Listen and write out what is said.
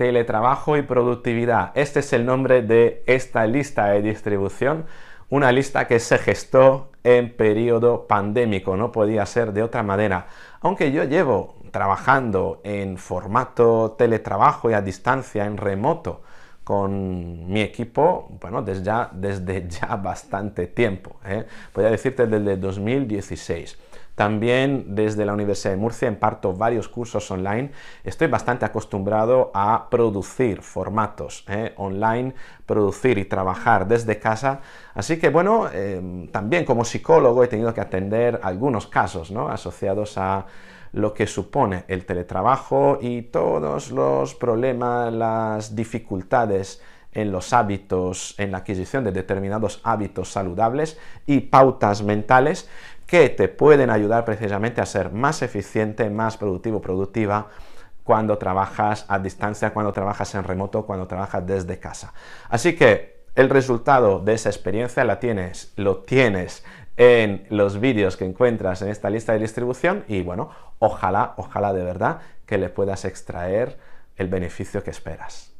teletrabajo y productividad. Este es el nombre de esta lista de distribución, una lista que se gestó en periodo pandémico, no podía ser de otra manera. Aunque yo llevo trabajando en formato teletrabajo y a distancia, en remoto, con mi equipo, bueno, desde ya, bastante tiempo. ¿eh? a decirte desde 2016. También desde la Universidad de Murcia imparto varios cursos online. Estoy bastante acostumbrado a producir formatos eh, online, producir y trabajar desde casa. Así que bueno, em, también como psicólogo he tenido que atender algunos casos ¿no? asociados a lo que supone el teletrabajo y todos los problemas, las dificultades en los hábitos, en la adquisición de determinados hábitos saludables y pautas mentales que te pueden ayudar precisamente a ser más eficiente, más productivo, productiva cuando trabajas a distancia, cuando trabajas en remoto, cuando trabajas desde casa. Así que el resultado de esa experiencia la tienes, lo tienes en los vídeos que encuentras en esta lista de distribución y bueno, ojalá, ojalá de verdad que le puedas extraer el beneficio que esperas.